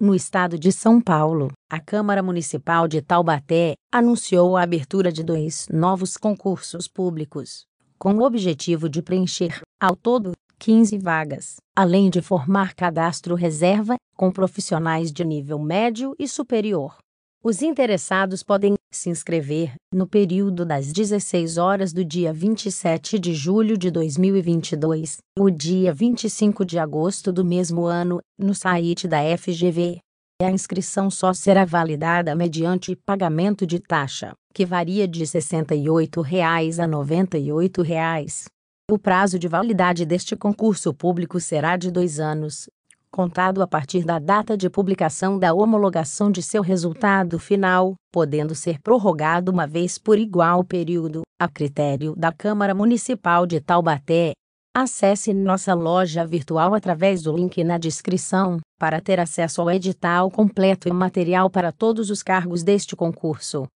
No estado de São Paulo, a Câmara Municipal de Taubaté anunciou a abertura de dois novos concursos públicos, com o objetivo de preencher, ao todo, 15 vagas, além de formar cadastro reserva com profissionais de nível médio e superior. Os interessados podem se inscrever no período das 16 horas do dia 27 de julho de 2022, o dia 25 de agosto do mesmo ano, no site da FGV. A inscrição só será validada mediante pagamento de taxa, que varia de R$ 68 a R$ 98. Reais. O prazo de validade deste concurso público será de dois anos, contado a partir da data de publicação da homologação de seu resultado final, podendo ser prorrogado uma vez por igual período, a critério da Câmara Municipal de Taubaté. Acesse nossa loja virtual através do link na descrição para ter acesso ao edital completo e material para todos os cargos deste concurso.